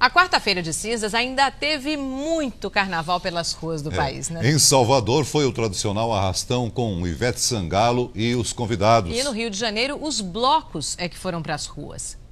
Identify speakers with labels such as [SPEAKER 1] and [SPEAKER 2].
[SPEAKER 1] A quarta-feira de cinzas ainda teve muito carnaval pelas ruas do é. país, né? Em
[SPEAKER 2] Salvador foi o tradicional arrastão com Ivete Sangalo e os convidados. E
[SPEAKER 1] no Rio de Janeiro, os blocos é que foram para as ruas.